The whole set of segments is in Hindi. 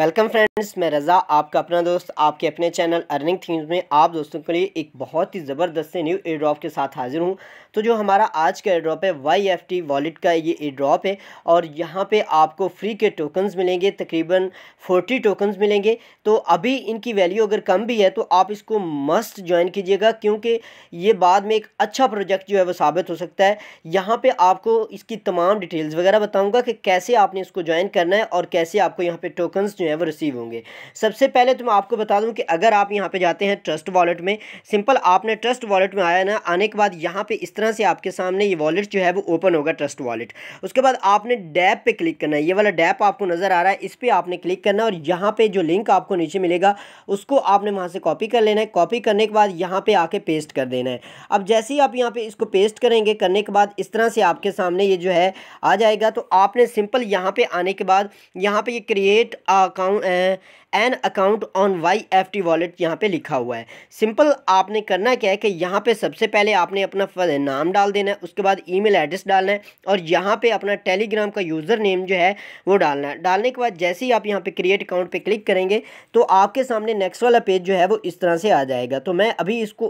वेलकम फ्रेंड्स मैं रज़ा आपका अपना दोस्त आपके अपने चैनल अर्निंग थीम्स में आप दोस्तों के लिए एक बहुत ही ज़बरदस्त से न्यू एयर ड्रॉप के साथ हाज़िर हूँ तो जो हमारा आज का एयर ड्रॉप है वाई एफ टी वॉलेट का ये एयर ड्रॉप है और यहाँ पे आपको फ्री के टोकन्स मिलेंगे तकरीबन फोर्टी टोकन्स मिलेंगे तो अभी इनकी वैल्यू अगर कम भी है तो आप इसको मस्ट ज्वाइन कीजिएगा क्योंकि ये बाद में एक अच्छा प्रोजेक्ट जो है वो साबित हो सकता है यहाँ पर आपको इसकी तमाम डिटेल्स वगैरह बताऊँगा कि कैसे आपने इसको ज्वाइन करना है और कैसे आपको यहाँ पर टोकन्स जो है वो रिसीव होंगे सबसे पहले तो मैं आपको बता दूं कि अगर आप यहाँ पे जाते हैं ट्रस्ट वॉलेट में सिंपल आपने ट्रस्ट वॉलेट में आया ना आने के बाद यहाँ पे इस तरह से आपके सामने ये वॉलेट जो है वो ओपन होगा ट्रस्ट वॉलेट उसके बाद आपने डैप पर क्लिक करना है ये वाला डैप आपको नज़र आ रहा है इस पर आपने क्लिक करना है और यहाँ पर जो लिंक आपको नीचे मिलेगा उसको आपने वहाँ से कॉपी कर लेना है कॉपी करने के बाद यहाँ पर आके पेस्ट कर देना है अब जैसे ही आप यहाँ पर इसको पेस्ट करेंगे करने के बाद इस तरह से आपके सामने ये जो है आ जाएगा तो आपने सिंपल यहाँ पे आने के बाद यहाँ पे ये create account an account on Y F T wallet यहाँ पे लिखा हुआ है सिंपल आपने करना क्या है कि यहाँ पे सबसे पहले आपने अपना नाम डाल देना है उसके बाद ईमेल एड्रेस डालना है और यहाँ पे अपना टेलीग्राम का यूज़र नेम जो है वो डालना है डालने के बाद जैसे ही आप यहाँ पे क्रिएट अकाउंट पे क्लिक करेंगे तो आपके सामने नेक्स्ट वाला पेज जो है वो इस तरह से आ जाएगा तो मैं अभी इसको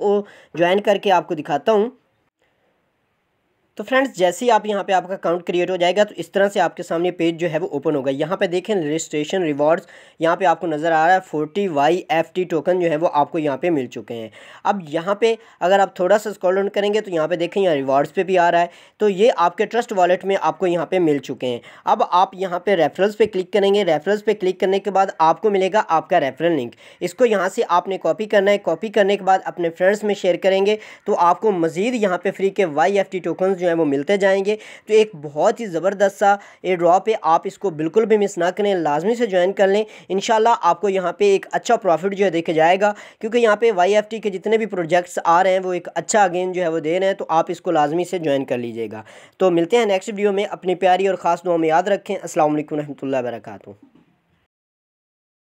ज्वाइन करके आपको दिखाता हूँ तो फ्रेंड्स जैसे ही आप यहाँ पे आपका अकाउंट क्रिएट हो जाएगा तो इस तरह से आपके सामने पेज जो है वो ओपन होगा यहाँ पे देखें रजिस्ट्रेशन रिवॉर्ड्स यहाँ पे आपको नज़र आ रहा है forty Y F T token जो है वो आपको यहाँ पे मिल चुके हैं अब यहाँ पे अगर आप थोड़ा सा स्कॉल डाउन करेंगे तो यहाँ पे देखें यहाँ रिवॉर्ड्स पर भी आ रहा है तो ये आपके ट्रस्ट वॉलेट में आपको यहाँ पर मिल चुके हैं अब आप यहाँ पर रेफरल्स पर क्लिक करेंगे रेफरल्स पर क्लिक करने के बाद आपको मिलेगा आपका रेफरल लिंक इसको यहाँ से आपने कॉपी करना है कॉपी करने के बाद अपने फ्रेंड्स में शेयर करेंगे तो आपको मज़ीद यहाँ पर फ्री के वाई एफ टी टोकन जो हैं वो मिलते जाएंगे तो एक बहुत ही ज़बरदस्त सा ये ड्रॉप है आप इसको बिल्कुल भी मिस ना करें लाजमी से ज्वाइन कर लें इन आपको यहाँ पर एक अच्छा प्रॉफिट जो है देखा जाएगा क्योंकि यहाँ पर वाई के जितने भी प्रोजेक्ट्स आ रहे हैं वो एक अच्छा अगेन जो है वो दे रहे हैं तो आप इसको लाजमी से ज्वाइन कर लीजिएगा तो मिलते हैं नेक्स्ट वीडियो में अपनी प्यारी और ख़ास दुआ में याद रखें असल वरहमल वर्का